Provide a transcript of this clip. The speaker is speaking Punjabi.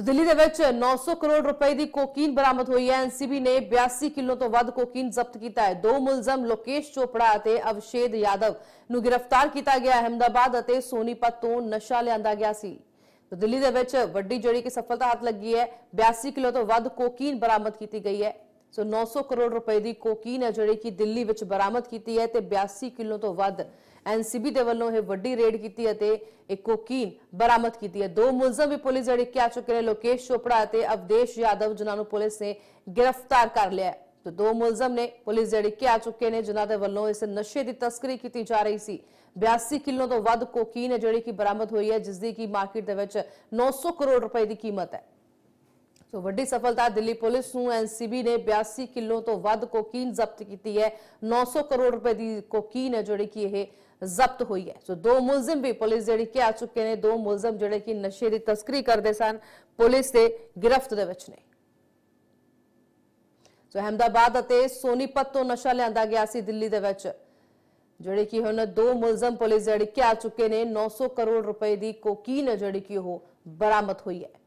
ਸੋ ਦਿੱਲੀ ਦੇ ਵਿੱਚ 900 ਕਰੋੜ ਰੁਪਏ ਦੀ ਕੋਕੀਨ ਬਰਾਮਦ ਹੋਈ ਹੈ ਐਨਸੀਬੀ ਨੇ 82 ਕਿਲੋ ਤੋਂ ਵੱਧ ਕੋਕੀਨ ਜ਼ਬਤ ਕੀਤਾ ਹੈ ਦੋ ਮੁਲਜ਼ਮ ਲੋਕੇਸ਼ ਚੋਪੜਾ ਅਤੇ ਅਵਸ਼ੇਦ ਯਾਦਵ ਨੂੰ ਗ੍ਰਿਫਤਾਰ ਕੀਤਾ ਗਿਆ ਅਹਮਦਾਬਾਦ ਅਤੇ ਸੋਨੀਪਤ ਤੋਂ ਨਸ਼ਾ ਲਿਆਂਦਾ ਗਿਆ ਸੀ ਤੋ ਦਿੱਲੀ ਦੇ ਵਿੱਚ ਵੱਡੀ ਜਿਹੜੀ ਕਿ ਸਫਲਤਾ ਹੱਥ ਲੱਗੀ ਹੈ 82 ਕਿਲੋ ਤੋਂ ਵੱਧ ਕੋਕੀਨ ਬਰਾਮਦ ਕੀਤੀ ਗਈ ਹੈ ਸੋ 900 ਕਰੋੜ ਰੁਪਏ ਦੀ ਕੋਕੀਨ ਹੈ ਜਿਹੜੀ ਕਿ ਦਿੱਲੀ ਵਿੱਚ ਬਰਾਮਦ ਕੀਤੀ ਹੈ ਤੇ 82 ਕਿਲੋ ਤੋਂ ਵੱਧ ਐਨਸੀਬੀ ਦੇ ਵੱਲੋਂ ਇਹ ਵੱਡੀ ਰੇਡ ਕੀਤੀ ਅਤੇ ਇਹ ਕੋਕੀਨ ਬਰਾਮਦ ਕੀਤੀ ਹੈ ਦੋ ਮੁਲਜ਼ਮ ਵੀ ਪੁਲਿਸ ਜਿਹੜੇ ਕਿ ਆ ਚੁੱਕੇ ਨੇ ਲੋਕੇਸ਼ ਚੋਪੜਾ ਅਤੇ ਅਵਦੇਸ਼ ਯਾਦਵ ਜਿਨ੍ਹਾਂ ਨੂੰ ਪੁਲਿਸ ਨੇ ਗ੍ਰਿਫਤਾਰ ਕਰ ਲਿਆ ਤੇ ਦੋ ਮੁਲਜ਼ਮ ਨੇ ਪੁਲਿਸ ਜਿਹੜੇ ਕਿ ਆ ਚੁੱਕੇ ਨੇ ਜਿਨ੍ਹਾਂ ਦੇ ਵੱਲੋਂ ਇਸ ਨਸ਼ੇ ਦੀ ਤਸਕਰੀ ਕੀਤੀ ਜਾ ਰਹੀ ਸੀ 82 ਕਿਲੋ ਤੋਂ ਵੱਧ ਕੋਕੀਨ ਹੈ ਜਿਹੜੀ ਕਿ ਬਰਾਮਦ ਹੋਈ ਹੈ ਜਿਸ ਦੀ ਕੀ ਮਾਰਕੀਟ ਦੇ ਵਿੱਚ 900 ਕਰੋੜ ਰੁਪਏ ਦੀ ਕੀਮਤ ਹੈ ਸੋ ਵੱਡੀ ਸਫਲਤਾ ਦਿੱਲੀ ਪੁਲਿਸ ਨੂੰ ਐਨਸੀਬੀ ਨੇ 82 ਕਿਲੋ ਤੋਂ ਵੱਧ ਕੋਕੀਨ ਜ਼ਬਤ ਕੀਤੀ ਹੈ 900 ਕਰੋੜ ਰੁਪਏ ਦੀ ਕੋਕੀਨ ਹੈ ਜਿਹੜੀ ਕਿ ਇਹ ਜ਼ਬਤ ਹੋਈ ਹੈ ਸੋ ਦੋ ਮੁਲਜ਼ਮ ਵੀ ਪੁਲਿਸ ਜਿਹੜੀ ਕਿ ਆ ਚੁੱਕੇ ਨੇ ਦੋ ਮੁਲਜ਼ਮ ਜਿਹੜੇ ਕਿ ਨਸ਼ੇ ਦੀ ਤਸਕਰੀ ਕਰਦੇ ਸਨ ਪੁਲਿਸ ਦੇ ਗ੍ਰਿਫਤ ਦੇ ਵਿੱਚ ਨੇ ਸੋ ਅਹਮਦਾਬਾਦ ਅਤੇ ਸੋਨੀਪਤ ਤੋਂ ਨਸ਼ਾ ਲਿਆਂਦਾ ਗਿਆ ਸੀ ਦਿੱਲੀ ਦੇ ਵਿੱਚ ਜਿਹੜੇ ਕਿ ਹੁਣ ਦੋ ਮੁਲਜ਼ਮ ਪੁਲਿਸ ਜਿਹੜੀ ਕਿ ਆ ਚੁੱਕੇ ਨੇ 900 ਕਰੋੜ ਰੁਪਏ ਦੀ ਕੋਕੀਨ ਜਿਹੜੀ ਕਿ ਉਹ ਬਰਾਮਦ ਹੋਈ ਹੈ